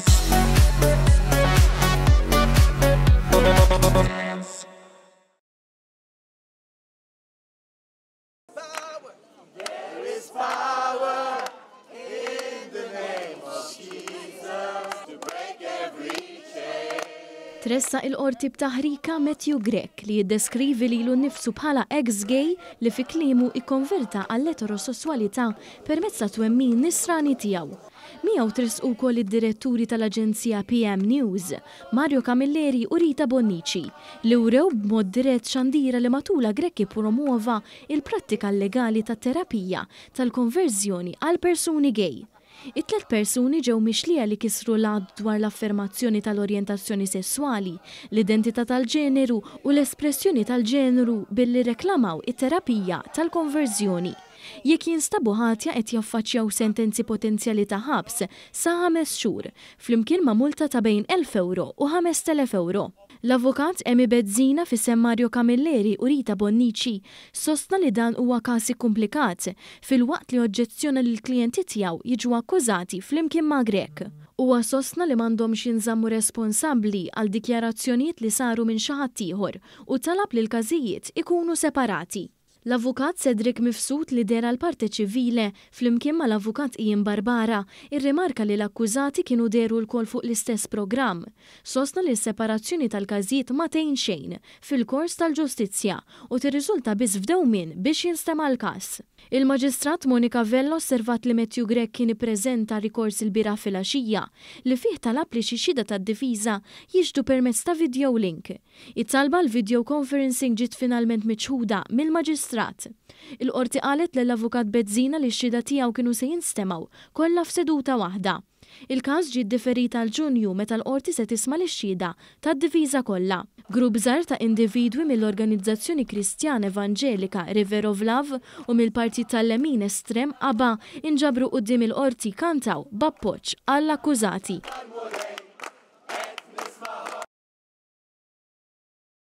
friends. Tressa il-qorti b'taħrika Matthew Grek li jiddeskrivi li lu nifsu bħala ex-gay li fi klimu ikkonverta għall-eterosessualità permezz ta' twemmin nisrani tijaw. Mijaw tris u koll id-diretturi tal-Aġenzija PM News, Mario Camilleri u Rita Bonnici, li urew b'mod dirett xandira li matula Grek promuova il-prattika legali ta' terapija tal-konverzjoni għal persuni gay. It-tlet persuni ġew mixlija li kisru lad dwar l-affermazzjoni tal-orjentazzjoni sessuali, l-identità tal-ġeneru u l-espressjoni tal-ġeneru billi reklamaw it-terapija tal-konverżjoni. Jekk jinstabu ħatja qed jaffaċċjaw sentenzi potenzjali ta' ħabs sa' ħames xhur, flimkien ma' multa ta' bejn 1000 euro u 5000 euro. L-avukat Emi Bezzina fi Semmario Mario Camilleri u Rita Bonnici sostna li dan huwa kasi komplikat fil-waqt li oġġezzjona li l-klijenti tiegħu jiġu akkużati flimkien ma' Grek u għasosna li mandom jinżammu responsabli għal dikjarazzjoniet li saru minn xaħat ieħor u talab li l-każijiet ikunu separati. L-avukat Cedric Mifsud li dera l-parte ċivile fl-imkien ma l-avukat Ian Barbara irrimarka li l-akkużati kienu deru l-kol fuq l-istess program. Sosna li s-separazzjoni tal-każijiet ma tejn xejn fil-kors tal-ġustizzja u tirriżulta biss f'dew min biex jinstema l-każ. Il-Maġistrat Monika Vello osservat li Metju Grek kien ippreżenta rikors il-bira fil-axija li fih talab li xi xida tad-difiża jiġdu permezz ta' video link. It-talba l-video conferencing ġiet finalment miċħuda mill-Maġistrat. Il-qorti qalet l-avukat Bezzina li x-xida tiegħu kienu se jinstemaw kollha f'seduta waħda. Il-każ ġi differi tal ġunju meta l-qorti se tisma' l xhieda tad-diviża kollha. Grupp żgħar ta' individwi mill-Organizzazzjoni Kristjan Evanġelika River of Love u mill-Partit tal-Lemin Estrem Aba inġabru quddiem il-qorti kantaw b'appoġġ għall-akkużati.